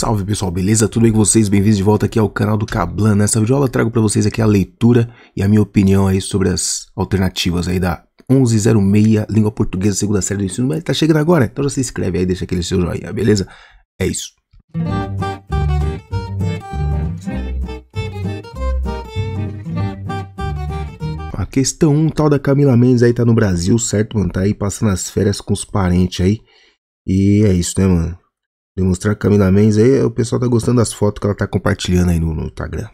Salve pessoal, beleza? Tudo bem com vocês? Bem-vindos de volta aqui ao canal do Cablan. Nessa videoaula trago para vocês aqui a leitura e a minha opinião aí sobre as alternativas aí da 1106 Língua Portuguesa Segunda Série do Ensino Médio. Tá chegando agora? Então já se inscreve aí, deixa aquele seu joinha, beleza? É isso. A questão 1, tal da Camila Mendes aí tá no Brasil, certo, mano? Tá aí passando as férias com os parentes aí. E é isso, né, mano? demonstrar Camila Mendes aí, o pessoal tá gostando das fotos que ela tá compartilhando aí no, no Instagram.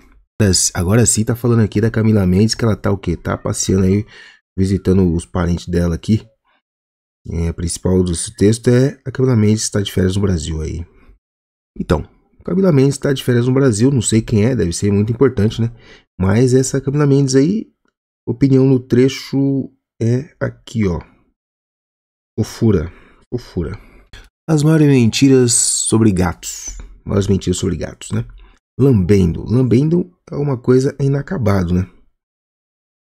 Agora sim tá falando aqui da Camila Mendes, que ela tá o quê? Tá passeando aí, visitando os parentes dela aqui. É, a principal do texto é a Camila Mendes está de férias no Brasil aí. Então, Camila Mendes está de férias no Brasil, não sei quem é, deve ser muito importante, né? Mas essa Camila Mendes aí, opinião no trecho é aqui, ó. Ofura, ofura. As maiores mentiras sobre gatos. Maiores mentiras sobre gatos, né? Lambendo. Lambendo é uma coisa inacabado, né?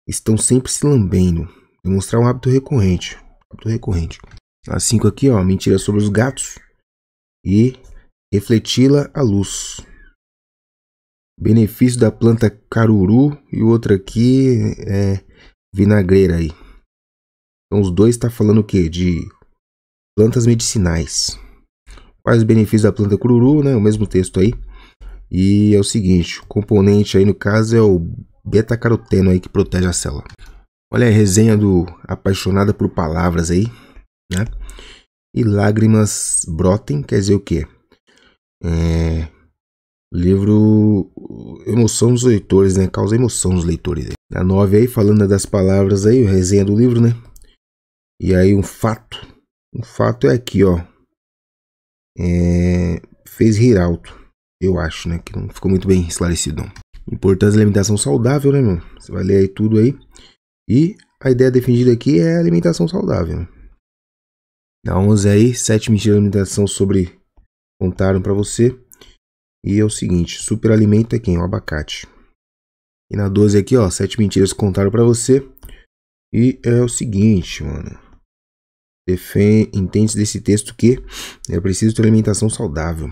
Estão sempre se lambendo. Demonstrar um hábito recorrente. Hábito recorrente. As cinco aqui, ó. mentiras sobre os gatos. E refleti-la à luz. Benefício da planta caruru. E outra aqui é vinagreira aí. Então os dois tá falando o quê? De Plantas medicinais. Quais os benefícios da planta cururu, né? O mesmo texto aí. E é o seguinte, o componente aí no caso é o beta-caroteno aí que protege a célula. Olha a resenha do apaixonada por palavras aí, né? E lágrimas brotem, quer dizer o quê? É... Livro Emoção dos Leitores, né? Causa emoção dos leitores. Aí. Na 9 aí, falando das palavras aí, resenha do livro, né? E aí um fato o fato é aqui, ó. É, fez rir alto, eu acho, né? Que não ficou muito bem esclarecido. Importância é da alimentação saudável, né, meu? Você vai ler aí tudo aí. E a ideia defendida aqui é alimentação saudável. Dá 11 aí, 7 mentiras de alimentação sobre contaram para você. E é o seguinte, superalimento é quem? O abacate. E na 12 aqui, ó, 7 mentiras contaram para você. E é o seguinte, mano. Defende, entende desse texto que é preciso ter alimentação saudável.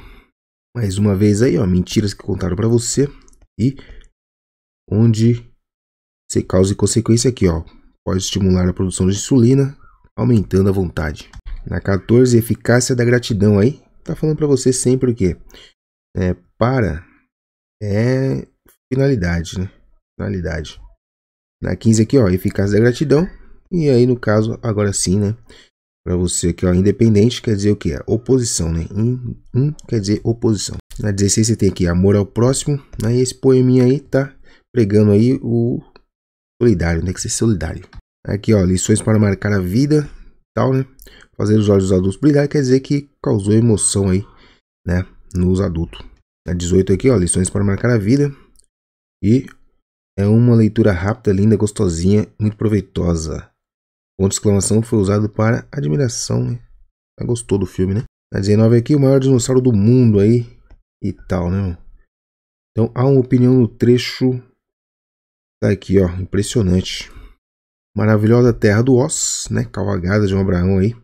Mais uma vez aí, ó, mentiras que contaram para você e onde se causa e consequência aqui, ó. Pode estimular a produção de insulina, aumentando a vontade. Na 14, eficácia da gratidão aí, tá falando para você sempre o quê? É, para é finalidade, né? Finalidade. Na 15 aqui, ó, eficácia da gratidão. E aí, no caso, agora sim, né? Para você aqui, ó, independente quer dizer o que? É oposição, né? In, in, quer dizer oposição. Na 16 você tem aqui amor ao próximo. Aí né? esse poeminha aí tá pregando aí o solidário, né? Que ser solidário. Aqui, ó, lições para marcar a vida, tal, né? Fazer os olhos dos adultos brilhar quer dizer que causou emoção aí, né? Nos adultos. Na 18 aqui, ó, lições para marcar a vida. E é uma leitura rápida, linda, gostosinha, muito proveitosa ponto de exclamação foi usado para admiração, né? gostou do filme, né? Tá Na 19 aqui, o maior dinossauro do mundo aí e tal, né? Então há uma opinião no trecho. Tá aqui, ó. Impressionante. Maravilhosa terra do Oz, né? Cavalgada de um Abraão aí.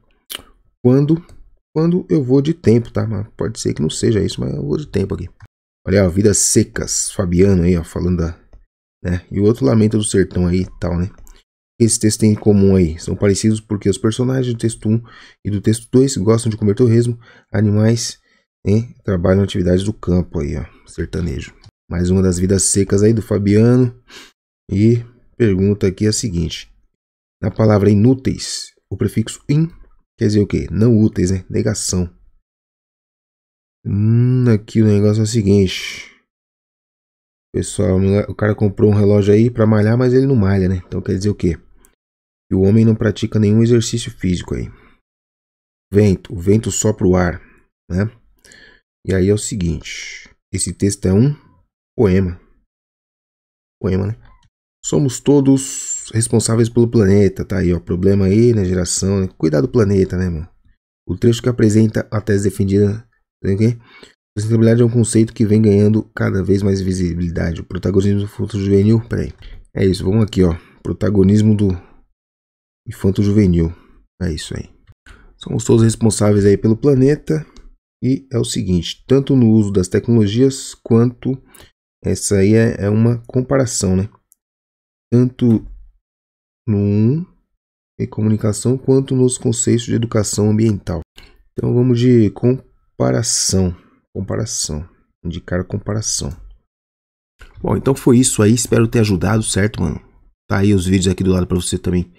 Quando? Quando eu vou de tempo, tá? Mas pode ser que não seja isso, mas eu vou de tempo aqui. Olha, ó, Vidas Secas, Fabiano aí, ó, falando da. Né? E o outro Lamenta do Sertão aí e tal, né? Esses esse texto tem em comum aí? São parecidos porque os personagens do texto 1 e do texto 2 gostam de comer torresmo, animais, né? Trabalham atividades do campo aí, ó, sertanejo. Mais uma das vidas secas aí do Fabiano. E pergunta aqui é a seguinte: na palavra inúteis, o prefixo in quer dizer o quê? Não úteis, né? Negação. Hum, aqui o negócio é o seguinte. Pessoal, o cara comprou um relógio aí para malhar, mas ele não malha, né? Então quer dizer o quê? Que o homem não pratica nenhum exercício físico aí. Vento, o vento sopra o ar, né? E aí é o seguinte, esse texto é um poema. Poema, né? Somos todos responsáveis pelo planeta, tá aí, ó. Problema aí na né? geração. Né? Cuidar do planeta, né, mano? O trecho que apresenta a tese defendida. Né? Sustentabilidade é um conceito que vem ganhando cada vez mais visibilidade. O protagonismo do infanto juvenil. Peraí. É isso, vamos aqui, ó. Protagonismo do infanto juvenil. É isso aí. Somos todos responsáveis aí pelo planeta. E é o seguinte, tanto no uso das tecnologias quanto essa aí é, é uma comparação, né? Tanto no 1 comunicação quanto nos conceitos de educação ambiental. Então vamos de comparação comparação, indicar comparação. Bom, então foi isso aí, espero ter ajudado, certo, mano? Tá aí os vídeos aqui do lado para você também.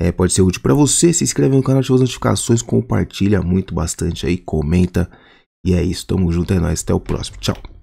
É, pode ser útil para você, se inscreve no canal, ativa as notificações, compartilha muito bastante aí, comenta. E é isso, tamo junto, é nóis, até o próximo, tchau.